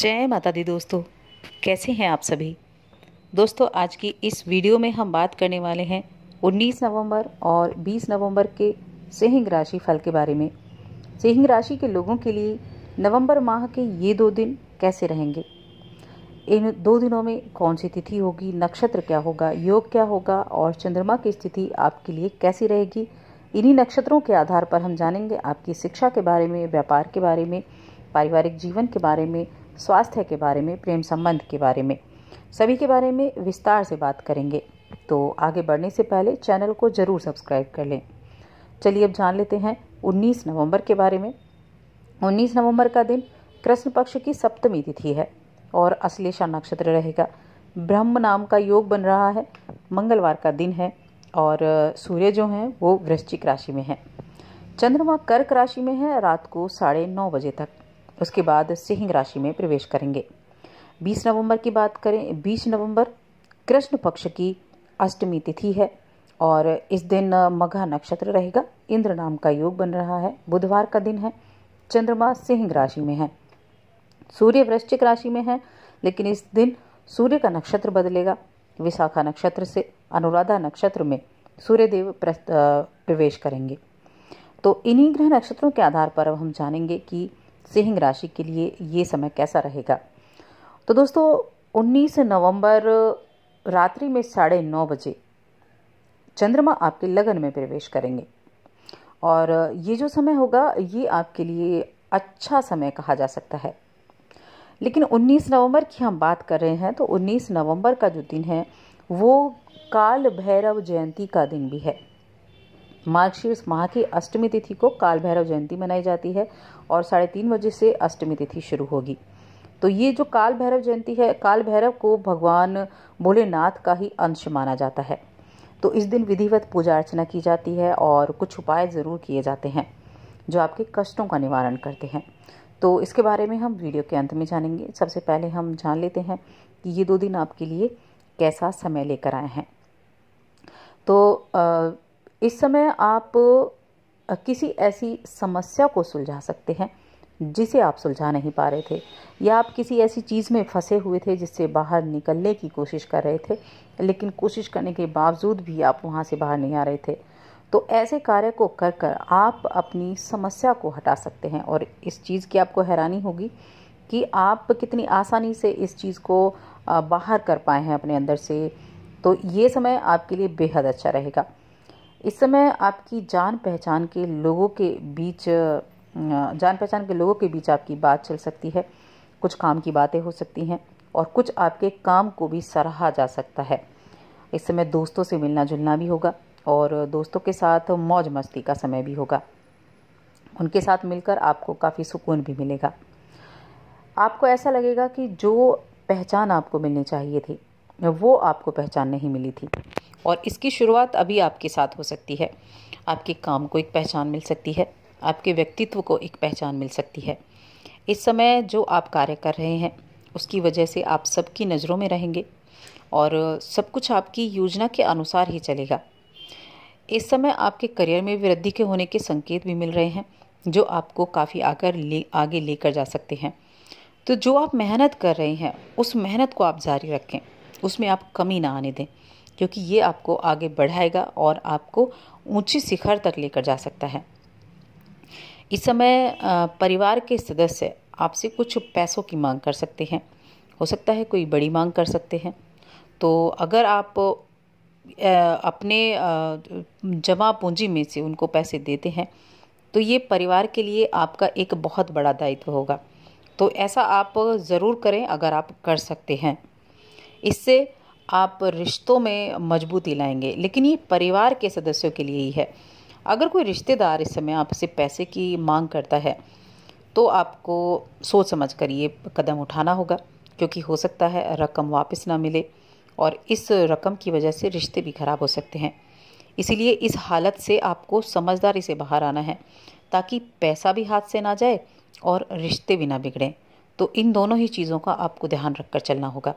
जय माता दी दोस्तों कैसे हैं आप सभी दोस्तों आज की इस वीडियो में हम बात करने वाले हैं 19 नवंबर और 20 नवंबर के सिंह राशि फल के बारे में सिंह राशि के लोगों के लिए नवंबर माह के ये दो दिन कैसे रहेंगे इन दो दिनों में कौन सी तिथि होगी नक्षत्र क्या होगा योग क्या होगा और चंद्रमा की स्थिति आपके लिए कैसी रहेगी इन्हीं नक्षत्रों के आधार पर हम जानेंगे आपकी शिक्षा के बारे में व्यापार के बारे में पारिवारिक जीवन के बारे में स्वास्थ्य के बारे में प्रेम संबंध के बारे में सभी के बारे में विस्तार से बात करेंगे तो आगे बढ़ने से पहले चैनल को ज़रूर सब्सक्राइब कर लें चलिए अब जान लेते हैं 19 नवंबर के बारे में 19 नवंबर का दिन कृष्ण पक्ष की सप्तमी तिथि है और अश्लेषा नक्षत्र रहेगा ब्रह्म नाम का योग बन रहा है मंगलवार का दिन है और सूर्य जो हैं वो वृश्चिक राशि में हैं चंद्रमा कर्क राशि में है रात को साढ़े नौ बजे तक उसके बाद सिंह राशि में प्रवेश करेंगे 20 नवंबर की बात करें 20 नवंबर कृष्ण पक्ष की अष्टमी तिथि है और इस दिन मघा नक्षत्र रहेगा इंद्र नाम का योग बन रहा है बुधवार का दिन है चंद्रमा सिंह राशि में है सूर्य वृश्चिक राशि में है लेकिन इस दिन सूर्य का नक्षत्र बदलेगा विशाखा नक्षत्र से अनुराधा नक्षत्र में सूर्यदेव प्रवेश करेंगे तो इन्हीं ग्रह नक्षत्रों के आधार पर अब हम जानेंगे कि सिंह राशि के लिए ये समय कैसा रहेगा तो दोस्तों 19 नवंबर रात्रि में साढ़े नौ बजे चंद्रमा आपके लगन में प्रवेश करेंगे और ये जो समय होगा ये आपके लिए अच्छा समय कहा जा सकता है लेकिन 19 नवंबर की हम बात कर रहे हैं तो 19 नवंबर का जो दिन है वो काल भैरव जयंती का दिन भी है मार्गशीर्ष माह की अष्टमी तिथि को काल भैरव जयंती मनाई जाती है और साढ़े तीन बजे से अष्टमी तिथि शुरू होगी तो ये जो काल भैरव जयंती है काल भैरव को भगवान भोलेनाथ का ही अंश माना जाता है तो इस दिन विधिवत पूजा अर्चना की जाती है और कुछ उपाय ज़रूर किए जाते हैं जो आपके कष्टों का निवारण करते हैं तो इसके बारे में हम वीडियो के अंत में जानेंगे सबसे पहले हम जान लेते हैं कि ये दो दिन आपके लिए कैसा समय लेकर आए हैं तो आ, इस समय आप किसी ऐसी समस्या को सुलझा सकते हैं जिसे आप सुलझा नहीं पा रहे थे या आप किसी ऐसी चीज़ में फंसे हुए थे जिससे बाहर निकलने की कोशिश कर रहे थे लेकिन कोशिश करने के बावजूद भी आप वहाँ से बाहर नहीं आ रहे थे तो ऐसे कार्य को कर कर आप अपनी समस्या को हटा सकते हैं और इस चीज़ की आपको हैरानी होगी कि आप कितनी आसानी से इस चीज़ को बाहर कर पाए हैं अपने अंदर से तो ये समय आपके लिए बेहद अच्छा रहेगा इस समय आपकी जान पहचान के लोगों के बीच जान पहचान के लोगों के बीच आपकी बात चल सकती है कुछ काम की बातें हो सकती हैं और कुछ आपके काम को भी सराहा जा सकता है इस समय दोस्तों से मिलना जुलना भी होगा और दोस्तों के साथ मौज मस्ती का समय भी होगा उनके साथ मिलकर आपको काफ़ी सुकून भी मिलेगा आपको ऐसा लगेगा कि जो पहचान आपको मिलनी चाहिए थी वो आपको पहचान नहीं मिली थी और इसकी शुरुआत अभी आपके साथ हो सकती है आपके काम को एक पहचान मिल सकती है आपके व्यक्तित्व को एक पहचान मिल सकती है इस समय जो आप कार्य कर रहे हैं उसकी वजह से आप सबकी नज़रों में रहेंगे और सब कुछ आपकी योजना के अनुसार ही चलेगा इस समय आपके करियर में वृद्धि के होने के संकेत भी मिल रहे हैं जो आपको काफ़ी आकर ले आगे लेकर जा सकते हैं तो जो आप मेहनत कर रहे हैं उस मेहनत को आप जारी रखें उसमें आप कमी ना आने दें क्योंकि ये आपको आगे बढ़ाएगा और आपको ऊंची शिखर तक लेकर जा सकता है इस समय परिवार के सदस्य आपसे कुछ पैसों की मांग कर सकते हैं हो सकता है कोई बड़ी मांग कर सकते हैं तो अगर आप अपने जमा पूंजी में से उनको पैसे देते हैं तो ये परिवार के लिए आपका एक बहुत बड़ा दायित्व होगा तो ऐसा आप ज़रूर करें अगर आप कर सकते हैं इससे आप रिश्तों में मजबूती लाएंगे लेकिन ये परिवार के सदस्यों के लिए ही है अगर कोई रिश्तेदार इस समय आपसे पैसे की मांग करता है तो आपको सोच समझ कर ये कदम उठाना होगा क्योंकि हो सकता है रकम वापस ना मिले और इस रकम की वजह से रिश्ते भी खराब हो सकते हैं इसीलिए इस हालत से आपको समझदारी से बाहर आना है ताकि पैसा भी हाथ से ना जाए और रिश्ते भी ना बिगड़ें तो इन दोनों ही चीज़ों का आपको ध्यान रखकर चलना होगा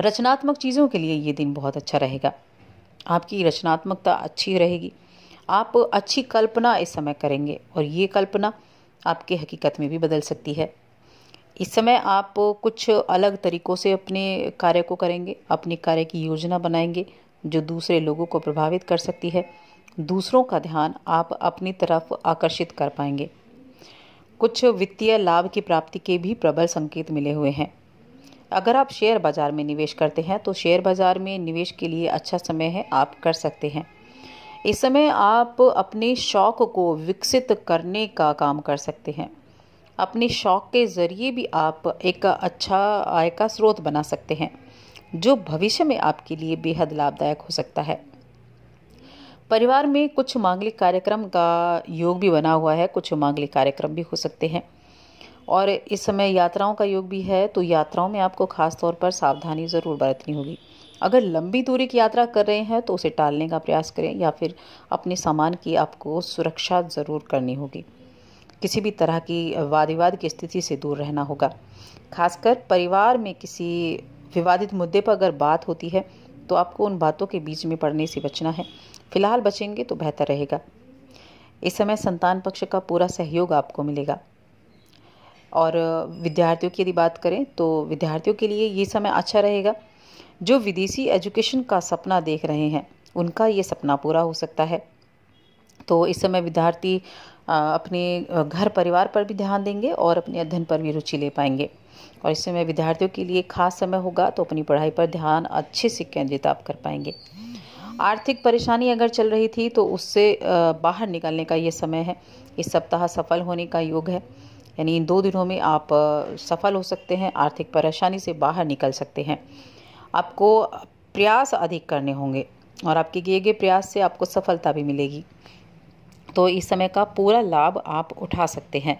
रचनात्मक चीज़ों के लिए ये दिन बहुत अच्छा रहेगा आपकी रचनात्मकता अच्छी रहेगी आप अच्छी कल्पना इस समय करेंगे और ये कल्पना आपके हकीकत में भी बदल सकती है इस समय आप कुछ अलग तरीक़ों से अपने कार्य को करेंगे अपने कार्य की योजना बनाएंगे जो दूसरे लोगों को प्रभावित कर सकती है दूसरों का ध्यान आप अपनी तरफ आकर्षित कर पाएंगे कुछ वित्तीय लाभ की प्राप्ति के भी प्रबल संकेत मिले हुए हैं अगर आप शेयर बाज़ार में निवेश करते हैं तो शेयर बाज़ार में निवेश के लिए अच्छा समय है आप कर सकते हैं इस समय आप अपने शौक़ को विकसित करने का काम कर सकते हैं अपने शौक़ के ज़रिए भी आप एक अच्छा आय का स्रोत बना सकते हैं जो भविष्य में आपके लिए बेहद लाभदायक हो सकता है परिवार में कुछ मांगलिक कार्यक्रम का योग भी बना हुआ है कुछ मांगलिक कार्यक्रम भी हो सकते हैं और इस समय यात्राओं का योग भी है तो यात्राओं में आपको ख़ास तौर पर सावधानी ज़रूर बरतनी होगी अगर लंबी दूरी की यात्रा कर रहे हैं तो उसे टालने का प्रयास करें या फिर अपने सामान की आपको सुरक्षा ज़रूर करनी होगी किसी भी तरह की वाद विवाद की स्थिति से दूर रहना होगा खासकर परिवार में किसी विवादित मुद्दे पर अगर बात होती है तो आपको उन बातों के बीच में पड़ने से बचना है फिलहाल बचेंगे तो बेहतर रहेगा इस समय संतान पक्ष का पूरा सहयोग आपको मिलेगा और विद्यार्थियों की यदि बात करें तो विद्यार्थियों के लिए ये समय अच्छा रहेगा जो विदेशी एजुकेशन का सपना देख रहे हैं उनका ये सपना पूरा हो सकता है तो इस समय विद्यार्थी अपने घर परिवार पर भी ध्यान देंगे और अपने अध्ययन पर भी रुचि ले पाएंगे और इस समय विद्यार्थियों के लिए खास समय होगा तो अपनी पढ़ाई पर ध्यान अच्छे से केंद्रित आप कर पाएंगे आर्थिक परेशानी अगर चल रही थी तो उससे बाहर निकलने का ये समय है इस सप्ताह सफल होने का योग है यानी इन दो दिनों में आप सफल हो सकते हैं आर्थिक परेशानी से बाहर निकल सकते हैं आपको प्रयास अधिक करने होंगे और आपके किए गए प्रयास से आपको सफलता भी मिलेगी तो इस समय का पूरा लाभ आप उठा सकते हैं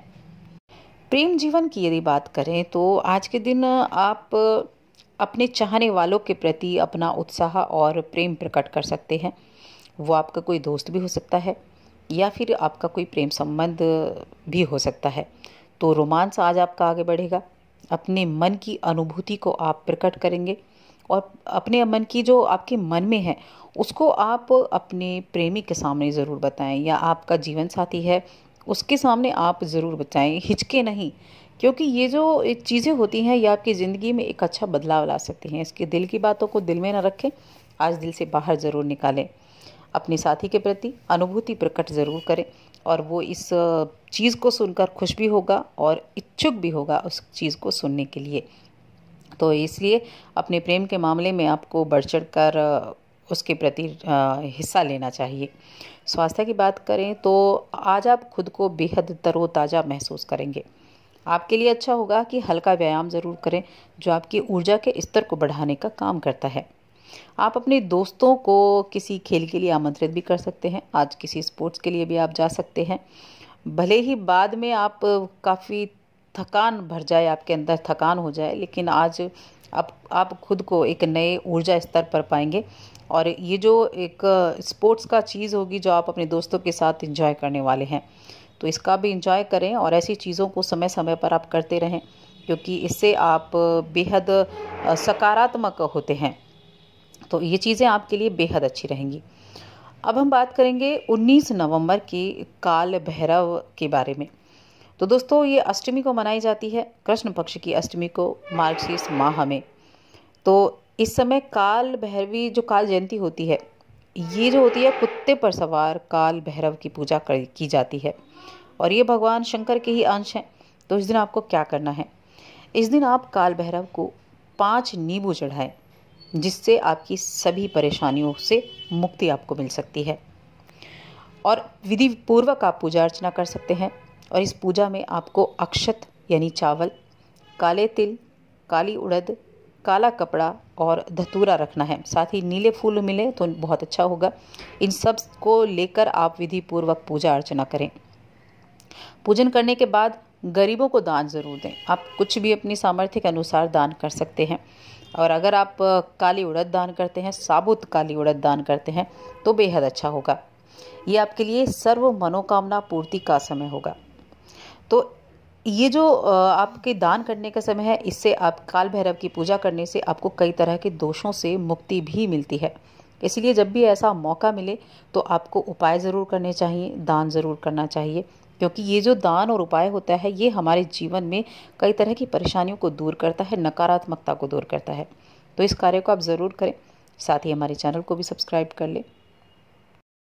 प्रेम जीवन की यदि बात करें तो आज के दिन आप अपने चाहने वालों के प्रति अपना उत्साह और प्रेम प्रकट कर सकते हैं वो आपका कोई दोस्त भी हो सकता है या फिर आपका कोई प्रेम संबंध भी हो सकता है तो रोमांस आज आपका आगे बढ़ेगा अपने मन की अनुभूति को आप प्रकट करेंगे और अपने मन की जो आपके मन में है उसको आप अपने प्रेमी के सामने ज़रूर बताएं या आपका जीवन साथी है उसके सामने आप ज़रूर बताएं हिचके नहीं क्योंकि ये जो चीज़ें होती हैं ये आपकी ज़िंदगी में एक अच्छा बदलाव ला सकती हैं इसके दिल की बातों को दिल में ना रखें आज दिल से बाहर ज़रूर निकालें अपने साथी के प्रति अनुभूति प्रकट ज़रूर करें और वो इस चीज़ को सुनकर खुश भी होगा और इच्छुक भी होगा उस चीज़ को सुनने के लिए तो इसलिए अपने प्रेम के मामले में आपको बढ़ चढ़ कर उसके प्रति हिस्सा लेना चाहिए स्वास्थ्य की बात करें तो आज आप खुद को बेहद तरोताज़ा महसूस करेंगे आपके लिए अच्छा होगा कि हल्का व्यायाम ज़रूर करें जो आपकी ऊर्जा के स्तर को बढ़ाने का काम करता है आप अपने दोस्तों को किसी खेल के लिए आमंत्रित भी कर सकते हैं आज किसी स्पोर्ट्स के लिए भी आप जा सकते हैं भले ही बाद में आप काफ़ी थकान भर जाए आपके अंदर थकान हो जाए लेकिन आज आप आप खुद को एक नए ऊर्जा स्तर पर पाएंगे और ये जो एक स्पोर्ट्स का चीज़ होगी जो आप अपने दोस्तों के साथ इंजॉय करने वाले हैं तो इसका भी इंजॉय करें और ऐसी चीज़ों को समय समय पर आप करते रहें क्योंकि इससे आप बेहद सकारात्मक होते हैं तो ये चीज़ें आपके लिए बेहद अच्छी रहेंगी अब हम बात करेंगे 19 नवंबर की काल भैरव के बारे में तो दोस्तों ये अष्टमी को मनाई जाती है कृष्ण पक्ष की अष्टमी को मार्गशीर्ष माह में तो इस समय काल भैरवी जो काल जयंती होती है ये जो होती है कुत्ते पर सवार काल भैरव की पूजा कर, की जाती है और ये भगवान शंकर के ही अंश हैं तो इस दिन आपको क्या करना है इस दिन आप काल भैरव को पाँच नींबू चढ़ाएं जिससे आपकी सभी परेशानियों से मुक्ति आपको मिल सकती है और विधि पूर्वक आप पूजा अर्चना कर सकते हैं और इस पूजा में आपको अक्षत यानी चावल काले तिल काली उड़द काला कपड़ा और धतूरा रखना है साथ ही नीले फूल मिले तो बहुत अच्छा होगा इन सब को लेकर आप विधि पूर्वक पूजा अर्चना करें पूजन करने के बाद गरीबों को दान ज़रूर दें आप कुछ भी अपनी सामर्थ्य के अनुसार दान कर सकते हैं और अगर आप काली उड़द दान करते हैं साबुत काली उड़द दान करते हैं तो बेहद अच्छा होगा ये आपके लिए सर्व मनोकामना पूर्ति का समय होगा तो ये जो आपके दान करने का समय है इससे आप काल भैरव की पूजा करने से आपको कई तरह के दोषों से मुक्ति भी मिलती है इसलिए जब भी ऐसा मौका मिले तो आपको उपाय ज़रूर करने चाहिए दान ज़रूर करना चाहिए क्योंकि ये जो दान और उपाय होता है ये हमारे जीवन में कई तरह की परेशानियों को दूर करता है नकारात्मकता को दूर करता है तो इस कार्य को आप ज़रूर करें साथ ही हमारे चैनल को भी सब्सक्राइब कर लें